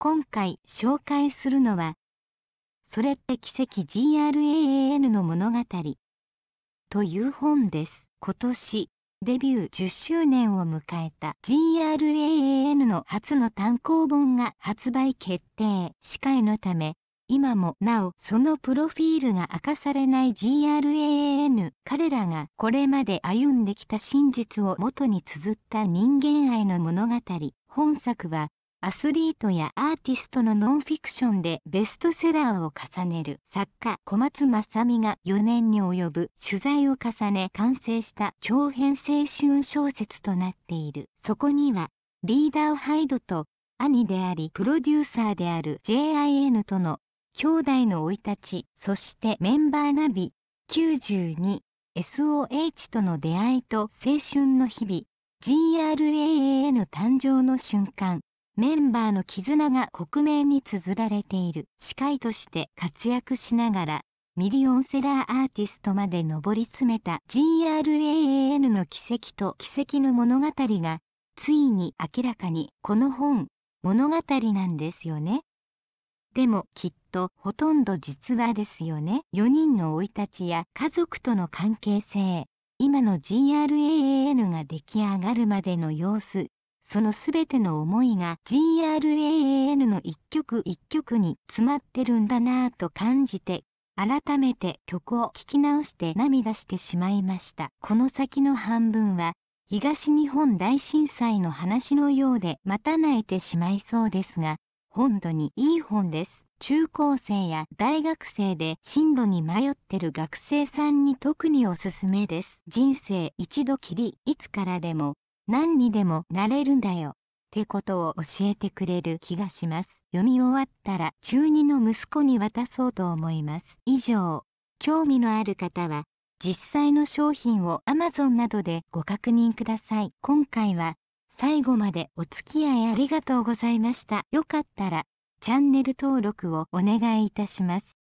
今回紹介するのは「それって奇跡 GRAAN の物語」という本です今年デビュー10周年を迎えた GRAAN の初の単行本が発売決定司会のため今もなおそのプロフィールが明かされない GRAAN 彼らがこれまで歩んできた真実を元に綴った人間愛の物語本作はアスリートやアーティストのノンフィクションでベストセラーを重ねる作家小松正美が4年に及ぶ取材を重ね完成した長編青春小説となっているそこにはリーダーハイドと兄でありプロデューサーである JIN との兄弟の生い立ちそしてメンバーナビ 92SOH との出会いと青春の日々 GRAAN 誕生の瞬間メンバーの絆が克明に綴られている司会として活躍しながらミリオンセラーアーティストまで上り詰めた GRAAN の奇跡と奇跡の物語がついに明らかにこの本物語なんですよね。でもきっとほとんど実話ですよね。4人の生い立ちや家族との関係性今の GRAAN が出来上がるまでの様子その全ての思いが GRAAN の一曲一曲に詰まってるんだなぁと感じて改めて曲を聴き直して涙してしまいましたこの先の半分は東日本大震災の話のようで待た泣いてしまいそうですが本土にいい本です中高生や大学生で進路に迷ってる学生さんに特におすすめです人生一度きりいつからでも何にでもなれるんだよ。ってことを教えてくれる気がします。読み終わったら中二の息子に渡そうと思います。以上、興味のある方は実際の商品を Amazon などでご確認ください。今回は最後までお付き合いありがとうございました。よかったらチャンネル登録をお願いいたします。